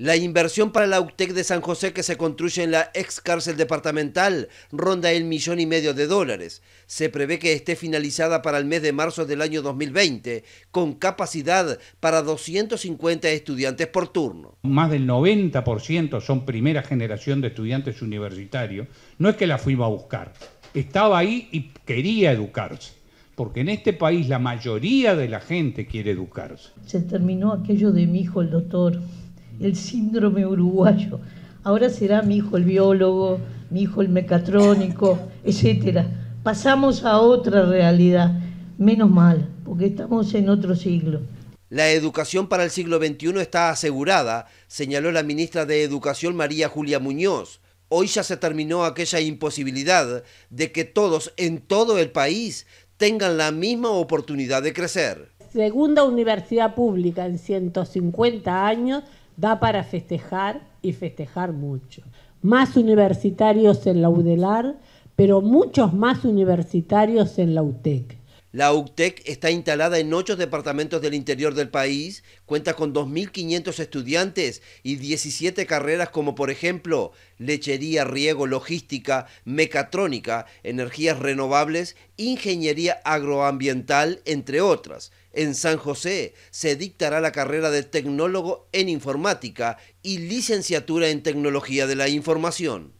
La inversión para la UTEC de San José que se construye en la ex cárcel departamental ronda el millón y medio de dólares. Se prevé que esté finalizada para el mes de marzo del año 2020, con capacidad para 250 estudiantes por turno. Más del 90% son primera generación de estudiantes universitarios. No es que la fuimos a buscar, estaba ahí y quería educarse porque en este país la mayoría de la gente quiere educarse. Se terminó aquello de mi hijo el doctor, el síndrome uruguayo. Ahora será mi hijo el biólogo, mi hijo el mecatrónico, etcétera. Pasamos a otra realidad, menos mal, porque estamos en otro siglo. La educación para el siglo XXI está asegurada, señaló la ministra de Educación María Julia Muñoz. Hoy ya se terminó aquella imposibilidad de que todos en todo el país tengan la misma oportunidad de crecer. Segunda universidad pública en 150 años Da para festejar y festejar mucho. Más universitarios en la UDELAR, pero muchos más universitarios en la UTEC. La UCTEC está instalada en ocho departamentos del interior del país, cuenta con 2.500 estudiantes y 17 carreras como por ejemplo lechería, riego, logística, mecatrónica, energías renovables, ingeniería agroambiental, entre otras. En San José se dictará la carrera de tecnólogo en informática y licenciatura en tecnología de la información.